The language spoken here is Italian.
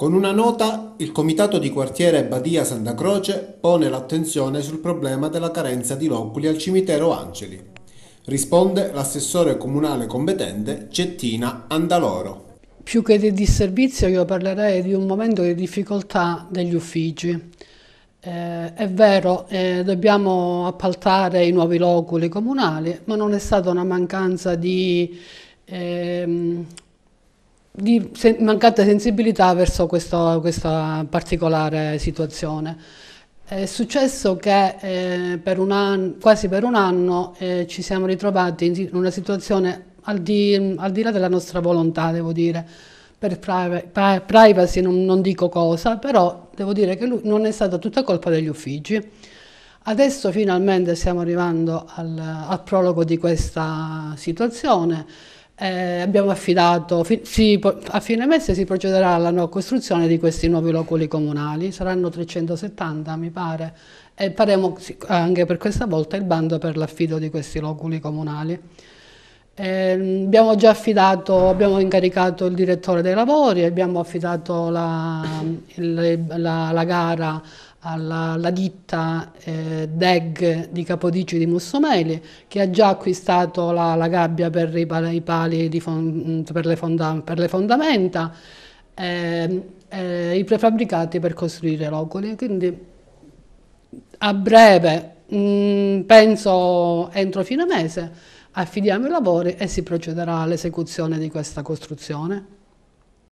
Con una nota, il Comitato di quartiere Badia Santa Croce pone l'attenzione sul problema della carenza di loculi al cimitero Angeli. Risponde l'assessore comunale competente Cettina Andaloro. Più che di disservizio io parlerei di un momento di difficoltà degli uffici. Eh, è vero, eh, dobbiamo appaltare i nuovi loculi comunali, ma non è stata una mancanza di... Ehm, di mancata sensibilità verso questo, questa particolare situazione. È successo che eh, per anno, quasi per un anno eh, ci siamo ritrovati in una situazione al di, al di, là della nostra volontà, devo dire, per privacy, non, non, dico cosa, però devo dire che non è stata tutta colpa degli uffici. Adesso finalmente stiamo arrivando al, al prologo di questa situazione. Eh, abbiamo affidato, fi, si, a fine mese si procederà alla no, costruzione di questi nuovi loculi comunali, saranno 370 mi pare, e faremo anche per questa volta il bando per l'affido di questi loculi comunali. Eh, abbiamo già affidato, abbiamo incaricato il direttore dei lavori, abbiamo affidato la, il, la, la gara alla, alla ditta eh, DEG di Capodici di Mussomeli che ha già acquistato la, la gabbia per i, i pali fon, per, le fonda, per, le fondamenta, ehm, eh, i prefabbricati per costruire loculi. Quindi a breve, mh, mm, penso entro fine mese, Affidiamo i lavori e si procederà all'esecuzione di questa costruzione.